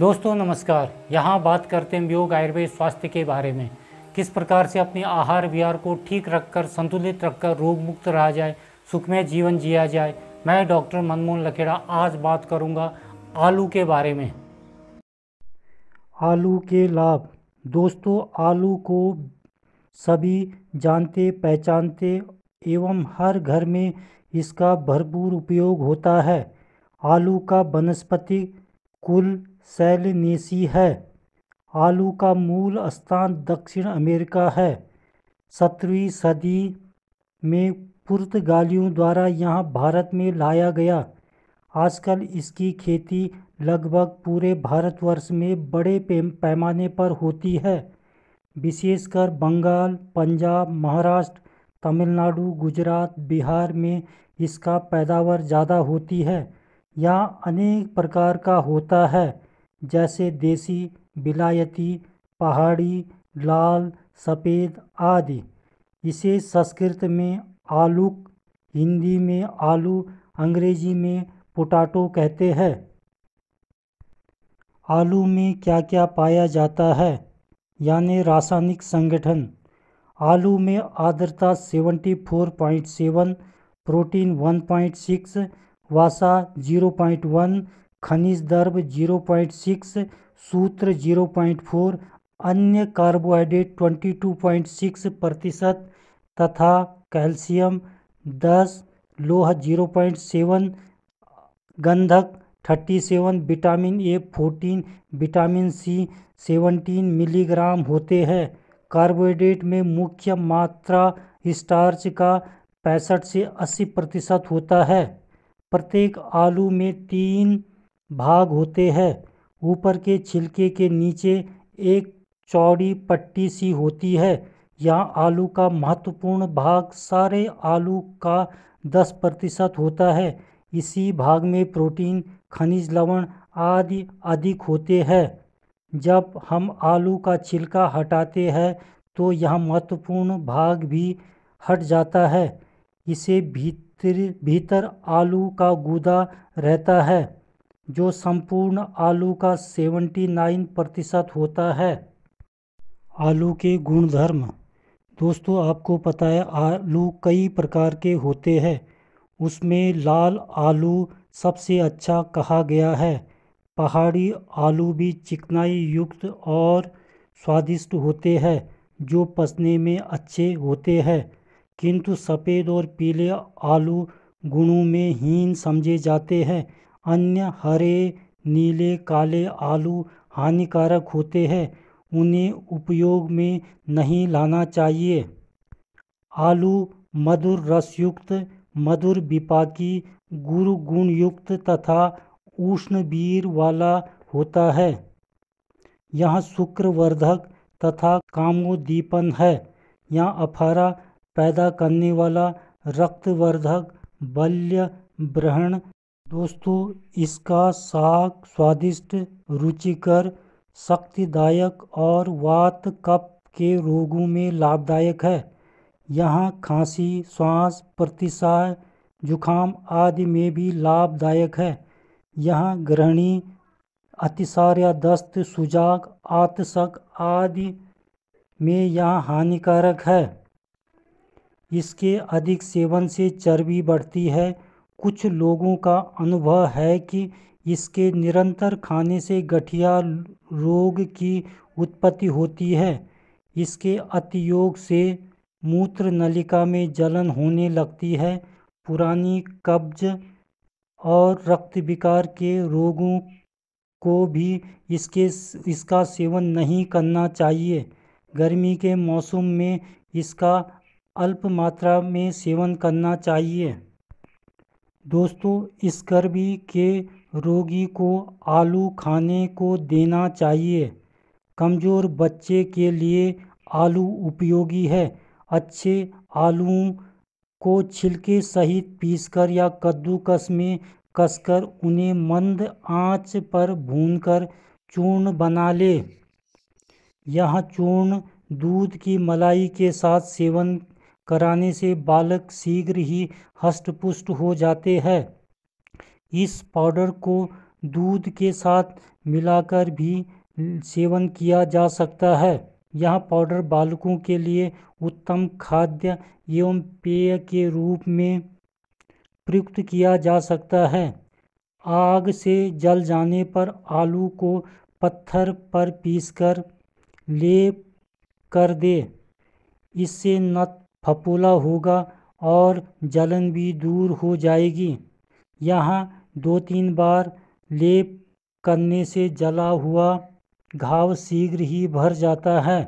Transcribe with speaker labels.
Speaker 1: दोस्तों नमस्कार यहाँ बात करते हैं योग आयुर्वेद स्वास्थ्य के बारे में किस प्रकार से अपने आहार विहार को ठीक रखकर संतुलित रखकर रोग मुक्त रहा जाए सुखमय जीवन जिया जाए मैं डॉक्टर मनमोहन लखेड़ा आज बात करूँगा आलू के बारे में आलू के लाभ दोस्तों आलू को सभी जानते पहचानते एवं हर घर में इसका भरपूर उपयोग होता है आलू का वनस्पति कुल सेलनेसी है आलू का मूल स्थान दक्षिण अमेरिका है सत्रहवीं सदी में पुर्तगालियों द्वारा यहाँ भारत में लाया गया आजकल इसकी खेती लगभग पूरे भारतवर्ष में बड़े पैमाने पर होती है विशेषकर बंगाल पंजाब महाराष्ट्र तमिलनाडु गुजरात बिहार में इसका पैदावार ज़्यादा होती है यहाँ अनेक प्रकार का होता है जैसे देसी विलायती पहाड़ी लाल सफ़ेद आदि इसे संस्कृत में आलू हिंदी में आलू अंग्रेजी में पोटाटो कहते हैं आलू में क्या क्या पाया जाता है यानी रासायनिक संगठन आलू में आर्द्रता 74.7 प्रोटीन 1.6 वासा 0.1 खनिज पॉइंट 0.6 सूत्र 0.4 अन्य कार्बोहाइड्रेट 22.6 प्रतिशत तथा कैल्शियम 10 लोहा 0.7 गंधक 37 vitamin A 14 vitamin C 17 milligram होते हैं कार्बोहाइड्रेट में मुख्य मात्रा स्टार्च का पैंसठ से 80 प्रतिशत होता है प्रत्येक आलू में तीन भाग होते हैं ऊपर के छिलके के नीचे एक चौड़ी पट्टी सी होती है यहाँ आलू का महत्वपूर्ण भाग सारे आलू का 10 प्रतिशत होता है इसी भाग में प्रोटीन खनिज लवण आदि अधिक होते हैं जब हम आलू का छिलका हटाते हैं तो यह महत्वपूर्ण भाग भी हट जाता है इसे भीतर भीतर आलू का गूदा रहता है जो संपूर्ण आलू का 79 प्रतिशत होता है आलू के गुणधर्म दोस्तों आपको पता है आलू कई प्रकार के होते हैं उसमें लाल आलू सबसे अच्छा कहा गया है पहाड़ी आलू भी चिकनाई युक्त और स्वादिष्ट होते हैं जो पसने में अच्छे होते हैं किंतु सफ़ेद और पीले आलू गुणों में हीन समझे जाते हैं अन्य हरे नीले काले आलू हानिकारक होते हैं उन्हें उपयोग में नहीं लाना चाहिए आलू मधुर रसयुक्त मधुर विपाकी गुरु गुणयुक्त तथा उष्णबीर वाला होता है यह शुक्रवर्धक तथा कामोदीपन है यह अफारा पैदा करने वाला रक्तवर्धक बल्य ब्रहण दोस्तों इसका साग स्वादिष्ट रुचिकर शक्तिदायक और वात कप के रोगों में लाभदायक है यहाँ खांसी श्वास प्रतिसाय जुखाम आदि में भी लाभदायक है यहाँ ग्रहणी अतिसार दस्त सुजाक आतशक आदि में यह हानिकारक है इसके अधिक सेवन से चर्बी बढ़ती है कुछ लोगों का अनुभव है कि इसके निरंतर खाने से गठिया रोग की उत्पत्ति होती है इसके अतियोग से मूत्र नलिका में जलन होने लगती है पुरानी कब्ज और रक्त विकार के रोगों को भी इसके इसका सेवन नहीं करना चाहिए गर्मी के मौसम में इसका अल्प मात्रा में सेवन करना चाहिए दोस्तों इस स्कर्वी के रोगी को आलू खाने को देना चाहिए कमज़ोर बच्चे के लिए आलू उपयोगी है अच्छे आलू को छिलके सहित पीसकर या कद्दूकस में कसकर उन्हें मंद आंच पर भूनकर चूर्ण बना ले यह चूर्ण दूध की मलाई के साथ सेवन कराने से बालक शीघ्र ही हष्टपुष्ट हो जाते हैं इस पाउडर को दूध के साथ मिलाकर भी सेवन किया जा सकता है यह पाउडर बालकों के लिए उत्तम खाद्य एवं पेय के रूप में प्रयुक्त किया जा सकता है आग से जल जाने पर आलू को पत्थर पर पीसकर ले कर दे इससे न फपूला होगा और जलन भी दूर हो जाएगी यहाँ दो तीन बार लेप करने से जला हुआ घाव शीघ्र ही भर जाता है